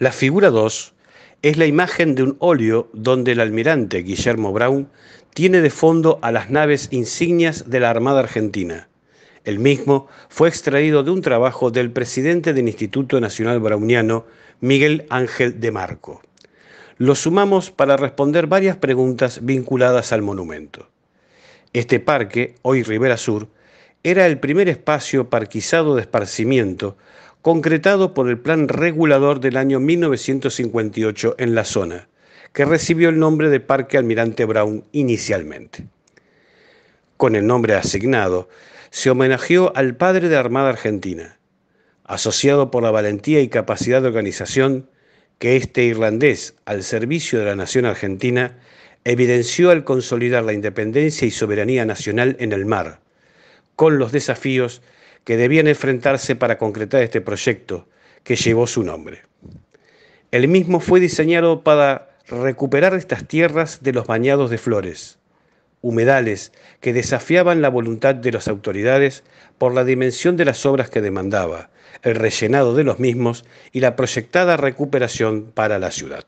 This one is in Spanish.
La figura 2 es la imagen de un óleo donde el almirante Guillermo Brown tiene de fondo a las naves insignias de la Armada Argentina. El mismo fue extraído de un trabajo del presidente del Instituto Nacional Browniano, Miguel Ángel de Marco. Lo sumamos para responder varias preguntas vinculadas al monumento. Este parque, hoy Rivera Sur, era el primer espacio parquizado de esparcimiento concretado por el Plan Regulador del año 1958 en la zona, que recibió el nombre de Parque Almirante Brown inicialmente. Con el nombre asignado, se homenajeó al padre de Armada Argentina, asociado por la valentía y capacidad de organización que este irlandés, al servicio de la nación argentina, evidenció al consolidar la independencia y soberanía nacional en el mar, con los desafíos que debían enfrentarse para concretar este proyecto que llevó su nombre. El mismo fue diseñado para recuperar estas tierras de los bañados de flores, humedales que desafiaban la voluntad de las autoridades por la dimensión de las obras que demandaba, el rellenado de los mismos y la proyectada recuperación para la ciudad.